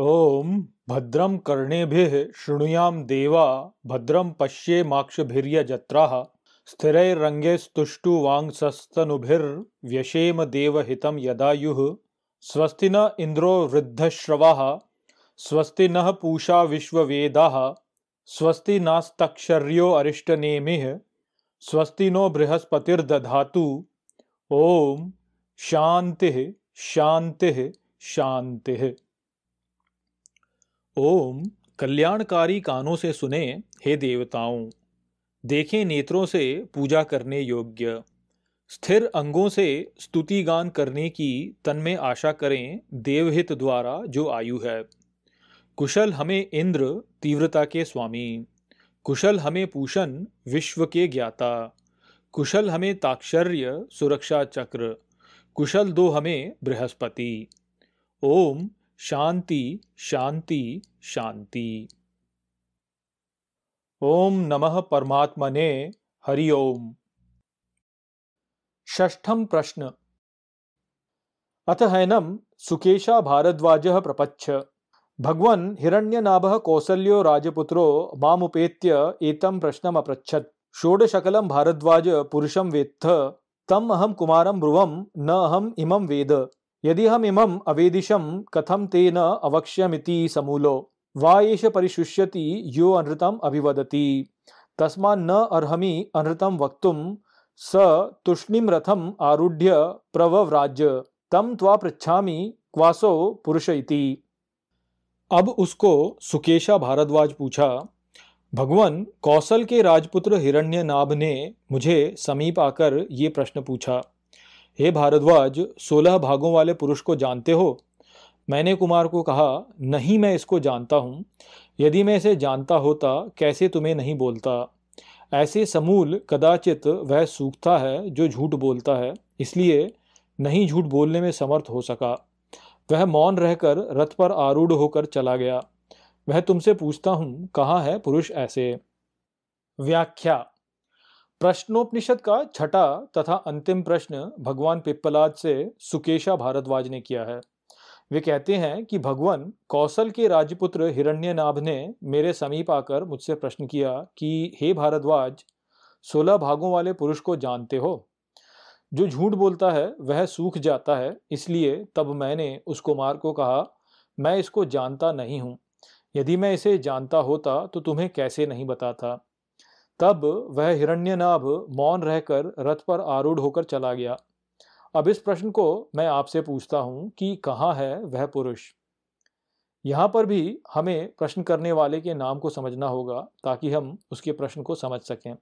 ओम भद्रम कर्णे शृणुयां देवा भद्रं पश्येमाक्षभिर्यजत्राः स्थिरैरङ्गे स्तुष्टुवाङ्सस्तनुभिर्व्यशेम देवहितं यदायु स्वस्ति न इंद्रो वृद्धश्रवा स्वस्ति न पूषा विश्ववेदाः स्वस्ति नास्तक्षर्यो अरिष्टनेमि स्वस्ति नो बृहस्पतिर्दा ओम शांति शांति शांति ओम कल्याणकारी कानों से सुने हे देवताओं देखें नेत्रों से पूजा करने योग्य स्थिर अंगों से स्तुति गान करने की तन में आशा करें देवहित द्वारा जो आयु है कुशल हमें इंद्र तीव्रता के स्वामी कुशल हमें पूषण विश्व के ज्ञाता कुशल हमें ताक्षर्य सुरक्षा चक्र कुशल दो हमें बृहस्पति ओम शांति शांति शांति ओम नमः परमात्मने हरि ओम षष्ठम प्रश्न अथ हैनम सुकेशा भारद्वाज प्रपच्छ भगवन् हिरण्यनाभ कौसल्यो राजपुत्रो मामुपेत्य एतम प्रश्नम अपृच्छत् षोडशकलं भारद्वाज पुरुषम वेत्थ तम अहम कुमारम ब्रुवम न अहम इमं वेद यदि हम इमम अवेदिशम कथम तेन अवक्ष्यमिति समूलो वा एष परिशुष्यति यो अनृतम अभिवदति तस्मा न अर्हमि अनृतम वक्तुम स तुष्णीम रथम आरूढ़ प्रवव्राज तम त्वा पृछामी क्वासो पुरुष इति अब उसको सुकेशा भारद्वाज पूछा भगवान कौशल के राजपुत्र हिरण्यनाभ ने मुझे समीप आकर ये प्रश्न पूछा हे भारद्वाज सोलह भागों वाले पुरुष को जानते हो मैंने कुमार को कहा नहीं मैं इसको जानता हूँ यदि मैं इसे जानता होता कैसे तुम्हें नहीं बोलता ऐसे समूल कदाचित वह सूखता है जो झूठ बोलता है इसलिए नहीं झूठ बोलने में समर्थ हो सका वह मौन रहकर रथ पर आरूढ़ होकर चला गया वह तुमसे पूछता हूँ कहाँ है पुरुष ऐसे व्याख्या प्रश्नोपनिषद का छठा तथा अंतिम प्रश्न भगवान पिप्पलाद से सुकेशा भारद्वाज ने किया है वे कहते हैं कि भगवान कौशल के राजपुत्र हिरण्यनाभ ने मेरे समीप आकर मुझसे प्रश्न किया कि हे भारद्वाज सोलह भागों वाले पुरुष को जानते हो जो झूठ बोलता है वह सूख जाता है इसलिए तब मैंने उस कुमार को कहा मैं इसको जानता नहीं हूँ यदि मैं इसे जानता होता तो तुम्हें कैसे नहीं बताता तब वह हिरण्यनाभ मौन रहकर रथ पर आरूढ़ होकर चला गया अब इस प्रश्न को मैं आपसे पूछता हूं कि कहाँ है वह पुरुष यहाँ पर भी हमें प्रश्न करने वाले के नाम को समझना होगा ताकि हम उसके प्रश्न को समझ सकें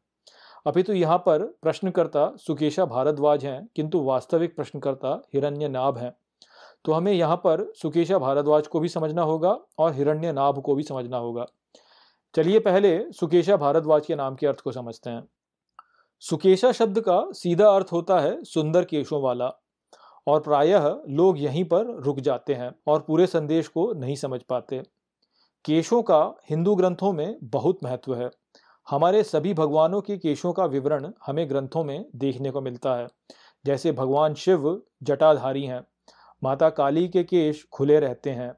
अभी तो यहाँ पर प्रश्नकर्ता सुकेशा भारद्वाज हैं किंतु वास्तविक प्रश्नकर्ता हिरण्य नाभ हैं तो हमें यहाँ पर सुकेशा भारद्वाज को भी समझना होगा और हिरण्य नाभ को भी समझना होगा चलिए पहले सुकेशा भारद्वाज के नाम के अर्थ को समझते हैं सुकेशा शब्द का सीधा अर्थ होता है सुंदर केशों वाला और प्रायः लोग यहीं पर रुक जाते हैं और पूरे संदेश को नहीं समझ पाते केशों का हिंदू ग्रंथों में बहुत महत्व है हमारे सभी भगवानों के केशों का विवरण हमें ग्रंथों में देखने को मिलता है जैसे भगवान शिव जटाधारी हैं माता काली के केश खुले रहते हैं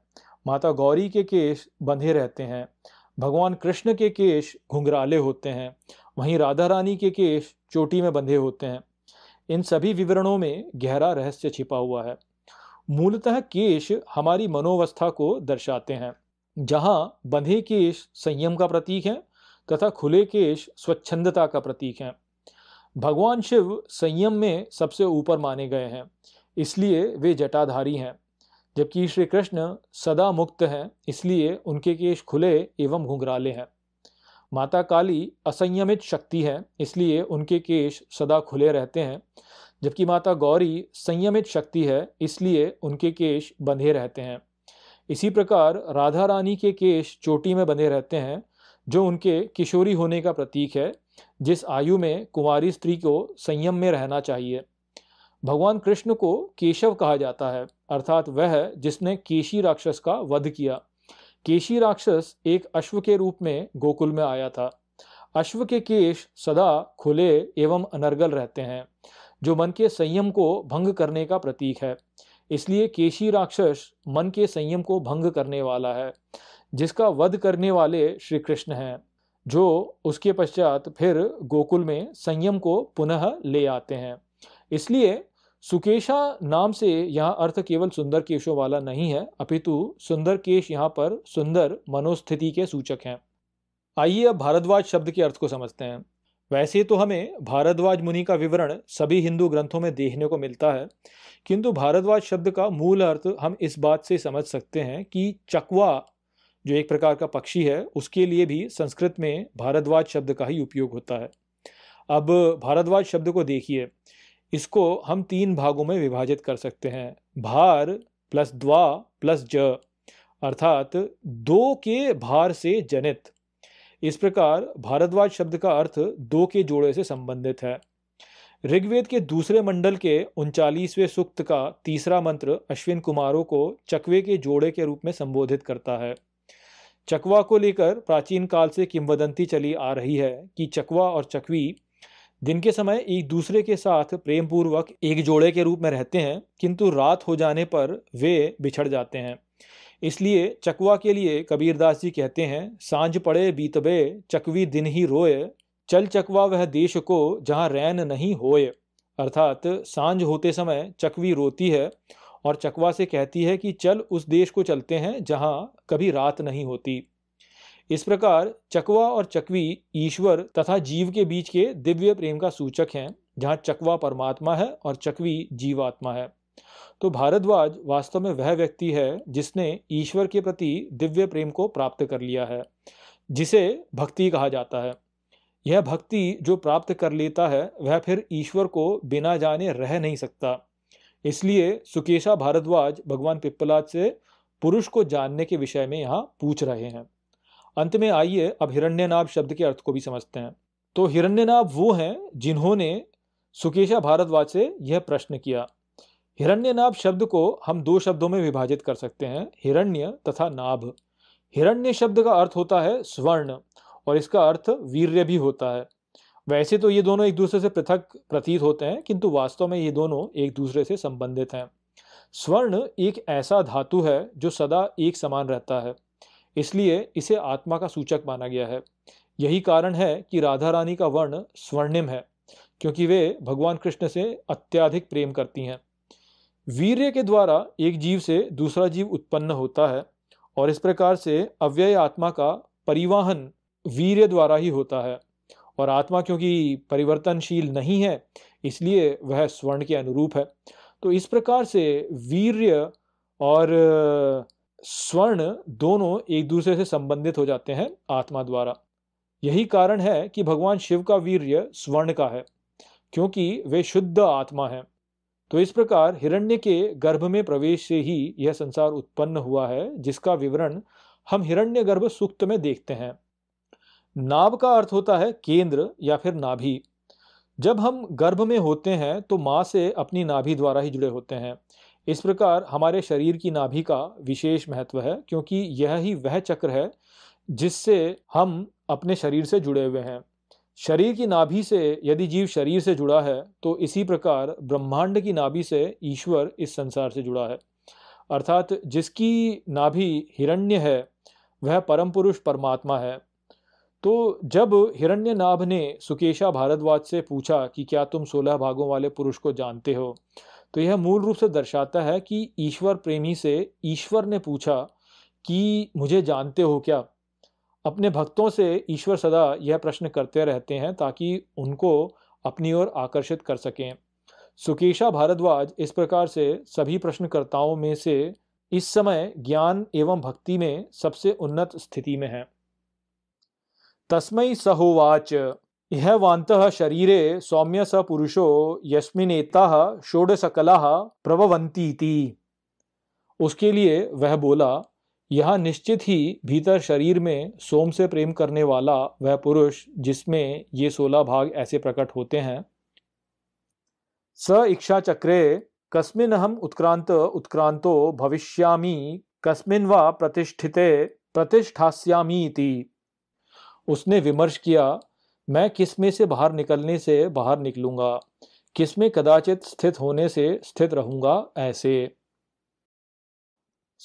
माता गौरी के केश बंधे रहते हैं भगवान कृष्ण के केश घुंघराले होते हैं वहीं राधा रानी के केश चोटी में बंधे होते हैं इन सभी विवरणों में गहरा रहस्य छिपा हुआ है मूलतः केश हमारी मनोवस्था को दर्शाते हैं जहाँ बंधे केश संयम का प्रतीक है तथा खुले केश स्वच्छंदता का प्रतीक है भगवान शिव संयम में सबसे ऊपर माने गए हैं इसलिए वे जटाधारी हैं जबकि श्री कृष्ण सदा मुक्त हैं इसलिए उनके केश खुले एवं घुंघराले हैं माता काली असंयमित शक्ति है इसलिए उनके केश सदा खुले रहते हैं जबकि माता गौरी संयमित शक्ति है इसलिए उनके केश बंधे रहते हैं इसी प्रकार राधा रानी के केश चोटी में बंधे रहते हैं जो उनके किशोरी होने का प्रतीक है जिस आयु में कुंवारी स्त्री को संयम में रहना चाहिए भगवान कृष्ण को केशव कहा जाता है अर्थात वह जिसने केशी राक्षस का वध किया केशी राक्षस एक अश्व के रूप में गोकुल में आया था अश्व के केश सदा खुले एवं अनर्गल रहते हैं जो मन के संयम को भंग करने का प्रतीक है इसलिए केशी राक्षस मन के संयम को भंग करने वाला है जिसका वध करने वाले श्री कृष्ण हैं जो उसके पश्चात फिर गोकुल में संयम को पुनः ले आते हैं इसलिए सुकेशा नाम से यहाँ अर्थ केवल सुंदर केशों वाला नहीं है अपितु सुंदर केश यहाँ पर सुंदर मनोस्थिति के सूचक हैं आइए अब भारद्वाज शब्द के अर्थ को समझते हैं वैसे तो हमें भारद्वाज मुनि का विवरण सभी हिंदू ग्रंथों में देखने को मिलता है किंतु भारद्वाज शब्द का मूल अर्थ हम इस बात से समझ सकते हैं कि चकवा जो एक प्रकार का पक्षी है उसके लिए भी संस्कृत में भारद्वाज शब्द का ही उपयोग होता है अब भारद्वाज शब्द को देखिए इसको हम तीन भागों में विभाजित कर सकते हैं भार प्लस द्वा प्लस ज अर्थात दो के भार से जनित इस प्रकार भारद्वाज शब्द का अर्थ दो के जोड़े से संबंधित है ऋग्वेद के दूसरे मंडल के उनचालीसवें सूक्त का तीसरा मंत्र अश्विन कुमारों को चकवे के जोड़े के रूप में संबोधित करता है चकवा को लेकर प्राचीन काल से किंवदंती चली आ रही है कि चकवा और चकवी दिन के समय एक दूसरे के साथ प्रेम पूर्वक एक जोड़े के रूप में रहते हैं किंतु रात हो जाने पर वे बिछड़ जाते हैं इसलिए चकवा के लिए कबीरदास जी कहते हैं सांझ पड़े बीतबे चकवी दिन ही रोए चल चकवा वह देश को जहाँ रैन नहीं होए अर्थात सांझ होते समय चकवी रोती है और चकवा से कहती है कि चल उस देश को चलते हैं जहाँ कभी रात नहीं होती इस प्रकार चकवा और चकवी ईश्वर तथा जीव के बीच के दिव्य प्रेम का सूचक हैं जहाँ चकवा परमात्मा है और चकवी जीवात्मा है तो भारद्वाज वास्तव में वह व्यक्ति है जिसने ईश्वर के प्रति दिव्य प्रेम को प्राप्त कर लिया है जिसे भक्ति कहा जाता है यह भक्ति जो प्राप्त कर लेता है वह फिर ईश्वर को बिना जाने रह नहीं सकता इसलिए सुकेशा भारद्वाज भगवान पिप्पलाद से पुरुष को जानने के विषय में यहाँ पूछ रहे हैं अंत में आइए अब हिरण्यनाभ शब्द के अर्थ को भी समझते हैं तो हिरण्यनाभ वो हैं जिन्होंने सुकेशा भारद्वाज से यह प्रश्न किया हिरण्यनाभ शब्द को हम दो शब्दों में विभाजित कर सकते हैं हिरण्य तथा नाभ हिरण्य शब्द का अर्थ होता है स्वर्ण और इसका अर्थ वीर्य भी होता है वैसे तो ये दोनों एक दूसरे से पृथक प्रतीत होते हैं किंतु वास्तव में ये दोनों एक दूसरे से संबंधित हैं स्वर्ण एक ऐसा धातु है जो सदा एक समान रहता है इसलिए इसे आत्मा का सूचक माना गया है यही कारण है कि राधा रानी का वर्ण स्वर्णिम है क्योंकि वे भगवान कृष्ण से अत्याधिक प्रेम करती हैं वीर्य के द्वारा एक जीव से दूसरा जीव उत्पन्न होता है और इस प्रकार से अव्यय आत्मा का परिवहन वीर्य द्वारा ही होता है और आत्मा क्योंकि परिवर्तनशील नहीं है इसलिए वह स्वर्ण के अनुरूप है तो इस प्रकार से वीर्य और स्वर्ण दोनों एक दूसरे से संबंधित हो जाते हैं आत्मा द्वारा यही कारण है कि भगवान शिव का वीर्य स्वर्ण का है क्योंकि वे शुद्ध आत्मा हैं तो इस प्रकार हिरण्य के गर्भ में प्रवेश से ही यह संसार उत्पन्न हुआ है जिसका विवरण हम हिरण्य गर्भ सूक्त में देखते हैं नाभ का अर्थ होता है केंद्र या फिर नाभि जब हम गर्भ में होते हैं तो माँ से अपनी नाभि द्वारा ही जुड़े होते हैं इस प्रकार हमारे शरीर की नाभि का विशेष महत्व है क्योंकि यह ही वह चक्र है जिससे हम अपने शरीर से जुड़े हुए हैं शरीर की नाभि से यदि जीव शरीर से जुड़ा है तो इसी प्रकार ब्रह्मांड की नाभि से ईश्वर इस संसार से जुड़ा है अर्थात जिसकी नाभि हिरण्य है वह परम पुरुष परमात्मा है तो जब हिरण्य नाभ ने सुकेशा भारद्वाज से पूछा कि क्या तुम सोलह भागों वाले पुरुष को जानते हो तो यह मूल रूप से दर्शाता है कि ईश्वर प्रेमी से ईश्वर ने पूछा कि मुझे जानते हो क्या अपने भक्तों से ईश्वर सदा यह प्रश्न करते रहते हैं ताकि उनको अपनी ओर आकर्षित कर सकें सुकेशा भारद्वाज इस प्रकार से सभी प्रश्नकर्ताओं में से इस समय ज्ञान एवं भक्ति में सबसे उन्नत स्थिति में है तस्मय सहोवाच यह वात शरीर सौम्य स पुरुषो यस्मिनेता सकला प्रभवंती उसके लिए वह बोला यह निश्चित ही भीतर शरीर में सोम से प्रेम करने वाला वह पुरुष जिसमें ये सोलह भाग ऐसे प्रकट होते हैं स इच्छा चक्रे कस्मिन हम उत्क्रांत उत्क्रांतो भविष्यामी कस्मिन व प्रतिष्ठिते प्रतिष्ठास्यामी उसने विमर्श किया मैं किस में से बाहर निकलने से बाहर निकलूंगा किस में कदाचित स्थित होने से स्थित रहूंगा ऐसे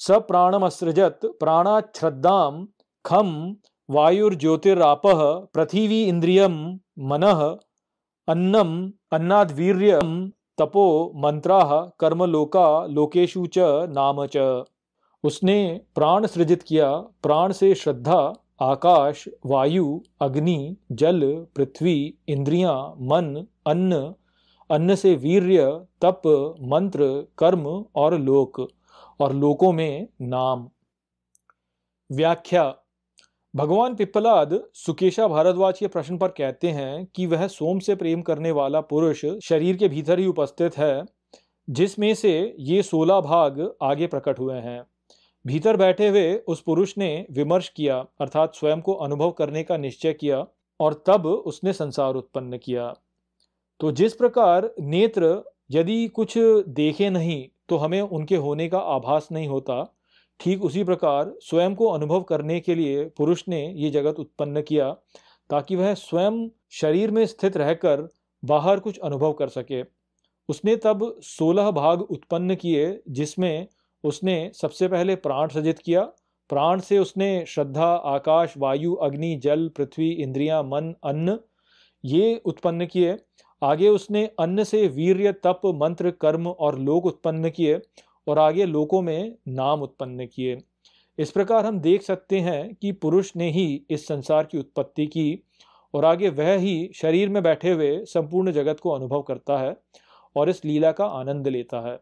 स प्राणमसृजत प्राणाच्छ्रद्धाम खम वायुर्ज्योतिराप पृथिवी इंद्रियम मन अन्नम अन्नाद्वीर्यम तपो मंत्रा कर्मलोका लोकेशु च नाम च उसने प्राण सृजित किया प्राण से श्रद्धा आकाश वायु अग्नि जल पृथ्वी इंद्रियां मन अन्न अन्न से वीर्य तप मंत्र कर्म और लोक और लोकों में नाम व्याख्या भगवान पिप्पलाद सुकेशा भारद्वाज के प्रश्न पर कहते हैं कि वह सोम से प्रेम करने वाला पुरुष शरीर के भीतर ही उपस्थित है जिसमें से ये सोलह भाग आगे प्रकट हुए हैं भीतर बैठे हुए उस पुरुष ने विमर्श किया अर्थात स्वयं को अनुभव करने का निश्चय किया और तब उसने संसार उत्पन्न किया तो जिस प्रकार नेत्र यदि कुछ देखे नहीं तो हमें उनके होने का आभास नहीं होता ठीक उसी प्रकार स्वयं को अनुभव करने के लिए पुरुष ने ये जगत उत्पन्न किया ताकि वह स्वयं शरीर में स्थित रहकर बाहर कुछ अनुभव कर सके उसने तब सोलह भाग उत्पन्न किए जिसमें उसने सबसे पहले प्राण सजित किया प्राण से उसने श्रद्धा आकाश वायु अग्नि जल पृथ्वी इंद्रियां मन अन्न ये उत्पन्न किए आगे उसने अन्न से वीर्य तप मंत्र कर्म और लोक उत्पन्न किए और आगे लोकों में नाम उत्पन्न किए इस प्रकार हम देख सकते हैं कि पुरुष ने ही इस संसार की उत्पत्ति की और आगे वह ही शरीर में बैठे हुए संपूर्ण जगत को अनुभव करता है और इस लीला का आनंद लेता है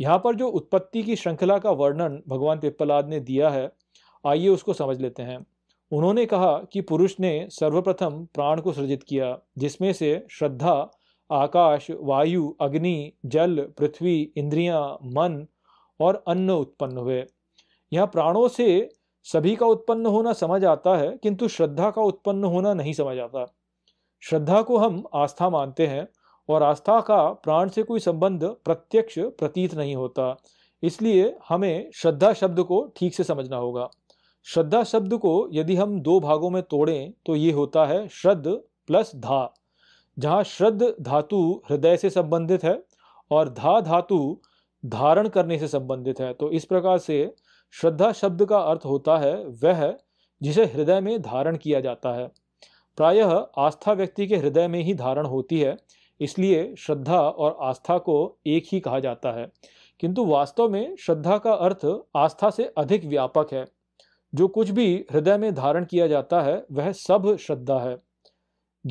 यहाँ पर जो उत्पत्ति की श्रृंखला का वर्णन भगवान पिप्पलाद ने दिया है आइए उसको समझ लेते हैं उन्होंने कहा कि पुरुष ने सर्वप्रथम प्राण को सृजित किया जिसमें से श्रद्धा आकाश वायु अग्नि जल पृथ्वी इंद्रियां, मन और अन्न उत्पन्न हुए यह प्राणों से सभी का उत्पन्न होना समझ आता है किंतु श्रद्धा का उत्पन्न होना नहीं समझ आता श्रद्धा को हम आस्था मानते हैं और आस्था का प्राण से कोई संबंध प्रत्यक्ष प्रतीत नहीं होता इसलिए हमें श्रद्धा शब्द को ठीक से समझना होगा श्रद्धा शब्द को यदि हम दो भागों में तोड़ें तो ये होता है श्रद्ध प्लस धा जहाँ श्रद्ध धातु हृदय से संबंधित है और धा धातु धारण करने से संबंधित है तो इस प्रकार से श्रद्धा शब्द का अर्थ होता है वह जिसे हृदय में धारण किया जाता है प्रायः आस्था व्यक्ति के हृदय में ही धारण होती है इसलिए श्रद्धा और आस्था को एक ही कहा जाता है किंतु वास्तव में श्रद्धा का अर्थ आस्था से अधिक व्यापक है जो कुछ भी हृदय में धारण किया जाता है वह सब श्रद्धा है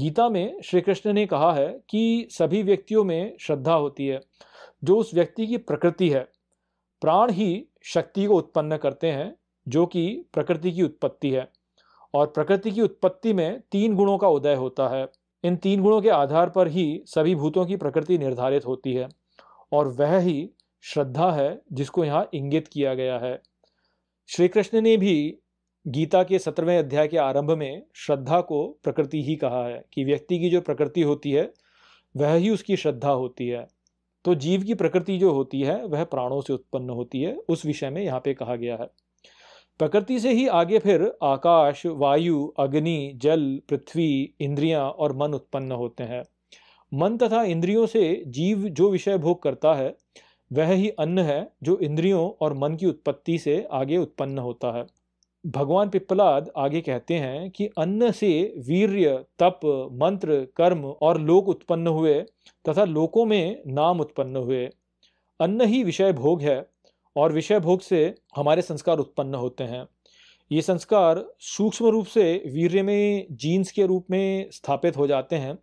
गीता में श्री कृष्ण ने कहा है कि सभी व्यक्तियों में श्रद्धा होती है जो उस व्यक्ति की प्रकृति है प्राण ही शक्ति को उत्पन्न करते हैं जो कि प्रकृति की उत्पत्ति है और प्रकृति की उत्पत्ति में तीन गुणों का उदय होता है इन तीन गुणों के आधार पर ही सभी भूतों की प्रकृति निर्धारित होती है और वह ही श्रद्धा है जिसको यहाँ इंगित किया गया है श्री कृष्ण ने भी गीता के सत्रहवें अध्याय के आरंभ में श्रद्धा को प्रकृति ही कहा है कि व्यक्ति की जो प्रकृति होती है वह ही उसकी श्रद्धा होती है तो जीव की प्रकृति जो होती है वह प्राणों से उत्पन्न होती है उस विषय में यहाँ पे कहा गया है प्रकृति से ही आगे फिर आकाश वायु अग्नि जल पृथ्वी इंद्रियां और मन उत्पन्न होते हैं मन तथा इंद्रियों से जीव जो विषय भोग करता है वह ही अन्न है जो इंद्रियों और मन की उत्पत्ति से आगे उत्पन्न होता है भगवान पिप्पलाद आगे कहते हैं कि अन्न से वीर्य तप मंत्र कर्म और लोक उत्पन्न हुए तथा लोकों में नाम उत्पन्न हुए अन्न ही विषय भोग है और विषय भोग से हमारे संस्कार उत्पन्न होते हैं ये संस्कार सूक्ष्म रूप से वीर्य में जीन्स के रूप में स्थापित हो जाते हैं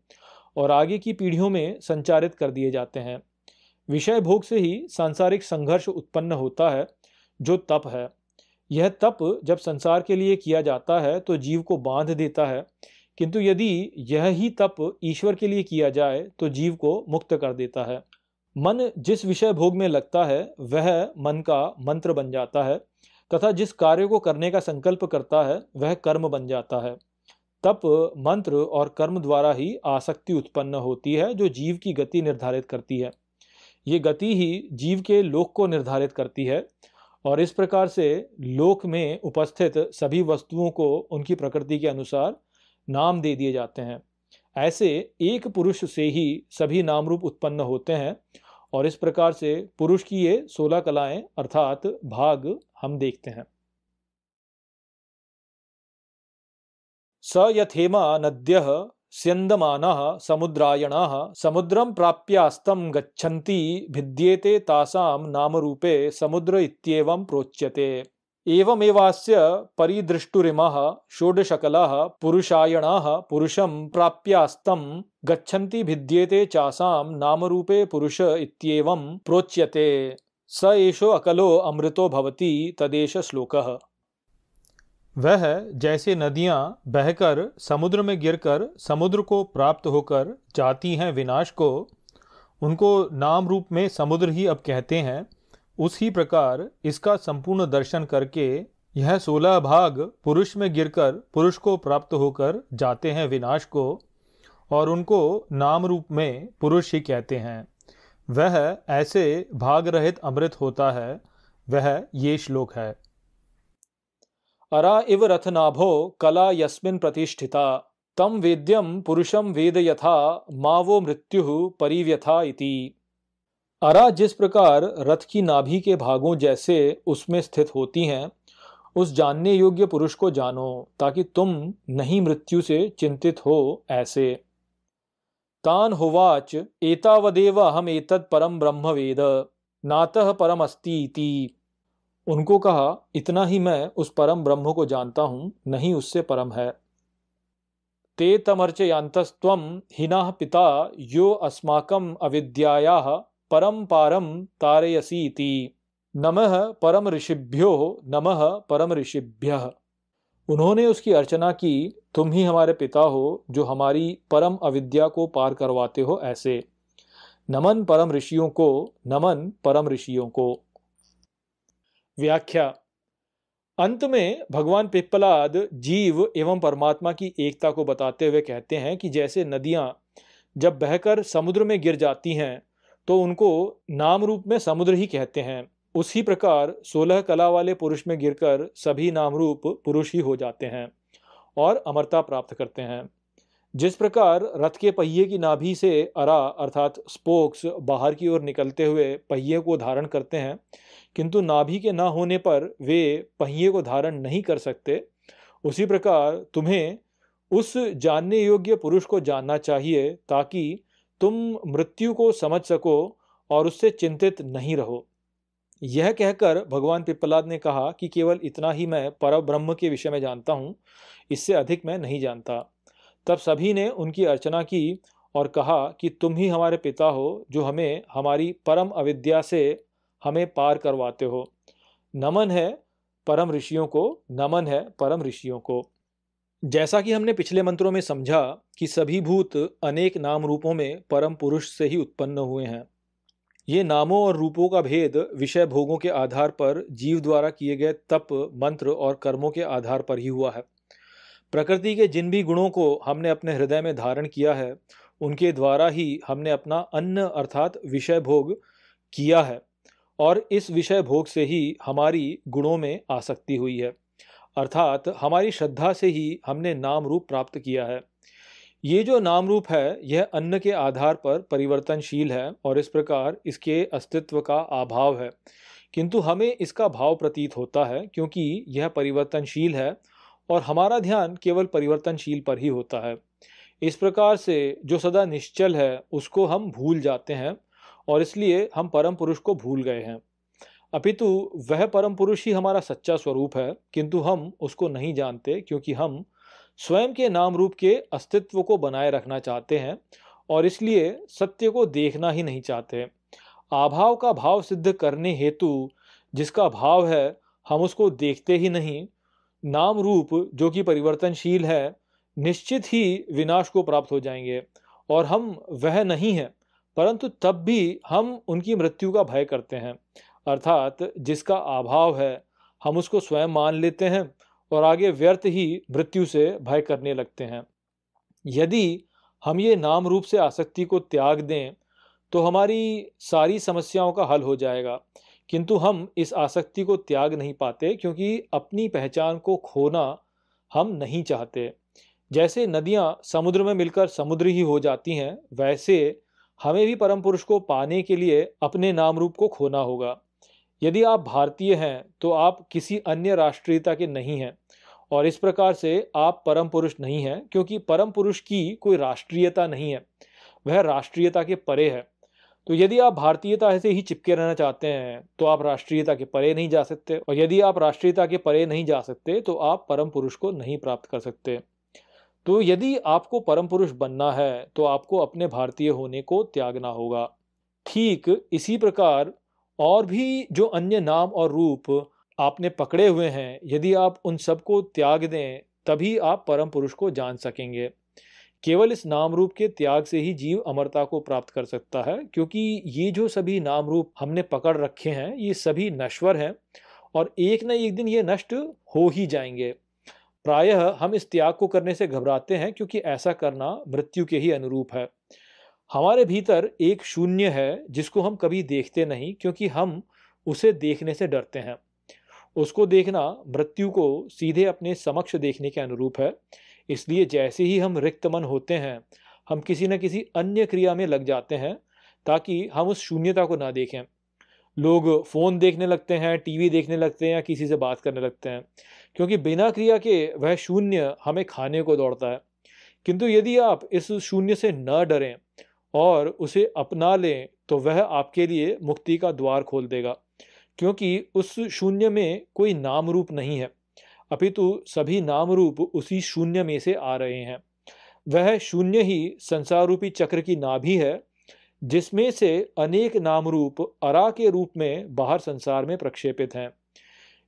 और आगे की पीढ़ियों में संचारित कर दिए जाते हैं विषय भोग से ही सांसारिक संघर्ष उत्पन्न होता है जो तप है यह तप जब संसार के लिए किया जाता है तो जीव को बांध देता है किंतु यदि यह ही तप ईश्वर के लिए किया जाए तो जीव को मुक्त कर देता है मन जिस विषय भोग में लगता है वह मन का मंत्र बन जाता है तथा जिस कार्य को करने का संकल्प करता है वह कर्म बन जाता है तप मंत्र और कर्म द्वारा ही आसक्ति उत्पन्न होती है जो जीव की गति निर्धारित करती है ये गति ही जीव के लोक को निर्धारित करती है और इस प्रकार से लोक में उपस्थित सभी वस्तुओं को उनकी प्रकृति के अनुसार नाम दे दिए जाते हैं ऐसे एक पुरुष से ही सभी नाम रूप उत्पन्न होते हैं और इस प्रकार से पुरुष की ये सोलह कलाएं अर्थात भाग हम देखते हैं स यथेमा नद्य स्यंदमान समुद्रायण समुद्रम प्राप्यास्तम गच्छन्ति भिद्येते तासाम नाम रूपे समुद्र इत्येवं प्रोच्यते एवमेवास्य परिदृष्टुरिमः षोडशकलाः पुरुषायणाः पुरुषं प्राप्यास्तं गच्छन्ति भिद्येते चासां नामरूपे पुरुष इत्येवं प्रोच्यते स एषो अकलो अमृतो भवति तदेश श्लोकः वह जैसे नदियाँ बहकर समुद्र में गिरकर समुद्र को प्राप्त होकर जाती हैं विनाश को उनको नाम रूप में समुद्र ही अब कहते हैं उसी प्रकार इसका संपूर्ण दर्शन करके यह सोलह भाग पुरुष में गिरकर पुरुष को प्राप्त होकर जाते हैं विनाश को और उनको नाम रूप में पुरुष ही कहते हैं वह ऐसे भाग रहित अमृत होता है वह ये श्लोक है अरा इव रथनाभो कला यस्मिन प्रतिष्ठिता तम वेद्यम पुरुषम वेद यथा मावो मृत्यु परिव्यथा इति अरा जिस प्रकार रथ की नाभि के भागों जैसे उसमें स्थित होती हैं उस जानने योग्य पुरुष को जानो ताकि तुम नहीं मृत्यु से चिंतित हो ऐसे तान होवाच एतावदेव हम एतत् परम ब्रह्म वेद नातः परम अस्ती उनको कहा इतना ही मैं उस परम ब्रह्म को जानता हूँ नहीं उससे परम है ते तमर्चयांतस्व हिना पिता यो अस्माकम अविद्याया परम पारम तारयसी नमः परम ऋषिभ्यो नमः परम ऋषिभ्य उन्होंने उसकी अर्चना की तुम ही हमारे पिता हो जो हमारी परम अविद्या को पार करवाते हो ऐसे नमन परम ऋषियों को नमन परम ऋषियों को व्याख्या अंत में भगवान पिप्पलाद जीव एवं परमात्मा की एकता को बताते हुए कहते हैं कि जैसे नदियां जब बहकर समुद्र में गिर जाती हैं तो उनको नाम रूप में समुद्र ही कहते हैं उसी प्रकार सोलह कला वाले पुरुष में गिरकर सभी नाम रूप पुरुष ही हो जाते हैं और अमरता प्राप्त करते हैं जिस प्रकार रथ के पहिए की नाभि से अरा अर्थात स्पोक्स बाहर की ओर निकलते हुए पहिए को धारण करते हैं किंतु नाभि के ना होने पर वे पहिए को धारण नहीं कर सकते उसी प्रकार तुम्हें उस जानने योग्य पुरुष को जानना चाहिए ताकि तुम मृत्यु को समझ सको और उससे चिंतित नहीं रहो यह कहकर भगवान पिपलाद ने कहा कि केवल इतना ही मैं पर ब्रह्म के विषय में जानता हूँ इससे अधिक मैं नहीं जानता तब सभी ने उनकी अर्चना की और कहा कि तुम ही हमारे पिता हो जो हमें हमारी परम अविद्या से हमें पार करवाते हो नमन है परम ऋषियों को नमन है परम ऋषियों को जैसा कि हमने पिछले मंत्रों में समझा कि सभी भूत अनेक नाम रूपों में परम पुरुष से ही उत्पन्न हुए हैं ये नामों और रूपों का भेद विषय भोगों के आधार पर जीव द्वारा किए गए तप मंत्र और कर्मों के आधार पर ही हुआ है प्रकृति के जिन भी गुणों को हमने अपने हृदय में धारण किया है उनके द्वारा ही हमने अपना अन्न अर्थात विषय भोग किया है और इस विषय भोग से ही हमारी गुणों में आसक्ति हुई है अर्थात हमारी श्रद्धा से ही हमने नाम रूप प्राप्त किया है ये जो नाम रूप है यह अन्न के आधार पर परिवर्तनशील है और इस प्रकार इसके अस्तित्व का अभाव है किंतु हमें इसका भाव प्रतीत होता है क्योंकि यह परिवर्तनशील है और हमारा ध्यान केवल परिवर्तनशील पर ही होता है इस प्रकार से जो सदा निश्चल है उसको हम भूल जाते हैं और इसलिए हम परम पुरुष को भूल गए हैं अपितु वह परम पुरुष ही हमारा सच्चा स्वरूप है किंतु हम उसको नहीं जानते क्योंकि हम स्वयं के नाम रूप के अस्तित्व को बनाए रखना चाहते हैं और इसलिए सत्य को देखना ही नहीं चाहते अभाव का भाव सिद्ध करने हेतु जिसका भाव है हम उसको देखते ही नहीं नाम रूप जो कि परिवर्तनशील है निश्चित ही विनाश को प्राप्त हो जाएंगे और हम वह नहीं हैं परंतु तब भी हम उनकी मृत्यु का भय करते हैं अर्थात जिसका अभाव है हम उसको स्वयं मान लेते हैं और आगे व्यर्थ ही मृत्यु से भय करने लगते हैं यदि हम ये नाम रूप से आसक्ति को त्याग दें तो हमारी सारी समस्याओं का हल हो जाएगा किंतु हम इस आसक्ति को त्याग नहीं पाते क्योंकि अपनी पहचान को खोना हम नहीं चाहते जैसे नदियाँ समुद्र में मिलकर समुद्र ही हो जाती हैं वैसे हमें भी परम पुरुष को पाने के लिए अपने नाम रूप को खोना होगा यदि आप भारतीय हैं तो आप किसी अन्य राष्ट्रीयता के नहीं हैं और इस प्रकार से आप परम पुरुष नहीं हैं क्योंकि परम पुरुष की कोई राष्ट्रीयता नहीं है वह राष्ट्रीयता के परे है तो यदि आप भारतीयता से ही चिपके रहना चाहते हैं तो आप राष्ट्रीयता के परे नहीं जा सकते और यदि आप राष्ट्रीयता के परे नहीं जा सकते तो आप परम पुरुष को नहीं प्राप्त कर सकते तो यदि आपको परम पुरुष बनना है तो आपको अपने भारतीय होने को त्यागना होगा ठीक इसी प्रकार और भी जो अन्य नाम और रूप आपने पकड़े हुए हैं यदि आप उन सबको त्याग दें तभी आप परम पुरुष को जान सकेंगे केवल इस नाम रूप के त्याग से ही जीव अमरता को प्राप्त कर सकता है क्योंकि ये जो सभी नाम रूप हमने पकड़ रखे हैं ये सभी नश्वर हैं और एक न एक दिन ये नष्ट हो ही जाएंगे प्रायः हम इस त्याग को करने से घबराते हैं क्योंकि ऐसा करना मृत्यु के ही अनुरूप है हमारे भीतर एक शून्य है जिसको हम कभी देखते नहीं क्योंकि हम उसे देखने से डरते हैं उसको देखना मृत्यु को सीधे अपने समक्ष देखने के अनुरूप है इसलिए जैसे ही हम रिक्तमन होते हैं हम किसी न किसी अन्य क्रिया में लग जाते हैं ताकि हम उस शून्यता को ना देखें लोग फ़ोन देखने लगते हैं टीवी देखने लगते हैं या किसी से बात करने लगते हैं क्योंकि बिना क्रिया के वह शून्य हमें खाने को दौड़ता है किंतु यदि आप इस शून्य से न डरें और उसे अपना लें तो वह आपके लिए मुक्ति का द्वार खोल देगा क्योंकि उस शून्य में कोई नाम रूप नहीं है अपितु सभी नाम रूप उसी शून्य में से आ रहे हैं वह शून्य ही संसार रूपी चक्र की नाभि है जिसमें से अनेक नाम रूप अरा के रूप में बाहर संसार में प्रक्षेपित हैं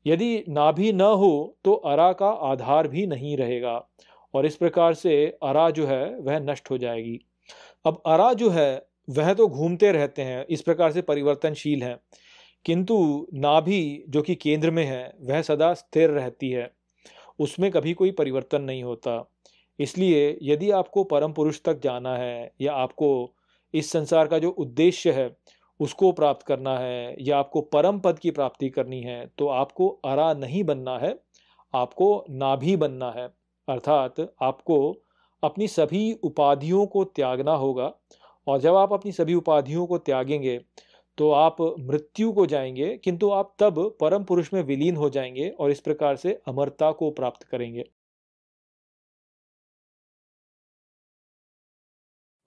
यदि नाभि न हो तो अरा का आधार भी नहीं रहेगा और इस प्रकार से अरा जो है वह नष्ट हो जाएगी अब अरा जो है वह तो घूमते रहते हैं इस प्रकार से परिवर्तनशील हैं किंतु नाभि जो कि केंद्र में है वह सदा स्थिर रहती है उसमें कभी कोई परिवर्तन नहीं होता इसलिए यदि आपको परम पुरुष तक जाना है या आपको इस संसार का जो उद्देश्य है उसको प्राप्त करना है या आपको परम पद की प्राप्ति करनी है तो आपको अरा नहीं बनना है आपको नाभि बनना है अर्थात आपको अपनी सभी उपाधियों को त्यागना होगा और जब आप अपनी सभी उपाधियों को त्यागेंगे तो आप मृत्यु को जाएंगे किंतु आप तब परम पुरुष में विलीन हो जाएंगे और इस प्रकार से अमरता को प्राप्त करेंगे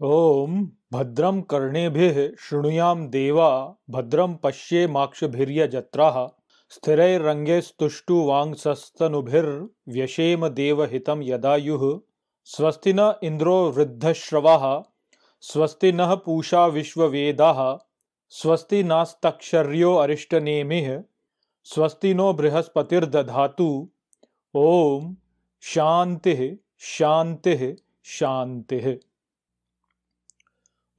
ओम भद्रम कर्णे भी शुणुयाम देवा भद्रम पश्ये माक्षभिर्य जत्रा स्थिर स्तुष्टु वांसस्तनुभिर्व्यशेम देवहितम यदायुः स्वस्ति न इंद्रो वृद्धश्रवा स्वस्ति न पूषा विश्ववेदा स्वस्ति नास्तक्षर्यो अरिष्टनेमिः स्वस्ति नो बृहस्पतिर्दधातु ओम शांति शांति शांति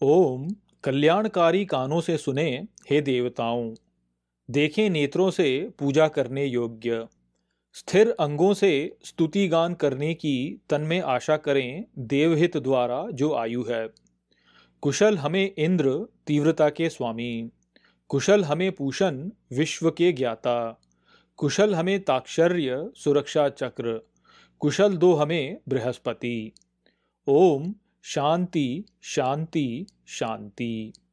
ओम कल्याणकारी कानों से सुने हे देवताओं देखें नेत्रों से पूजा करने योग्य स्थिर अंगों से स्तुति गान करने की तन में आशा करें देवहित द्वारा जो आयु है कुशल हमें इंद्र तीव्रता के स्वामी कुशल हमें पूषण विश्व के ज्ञाता कुशल हमें ताक्षर्य सुरक्षा चक्र कुशल दो हमें बृहस्पति ओम शांति शांति शांति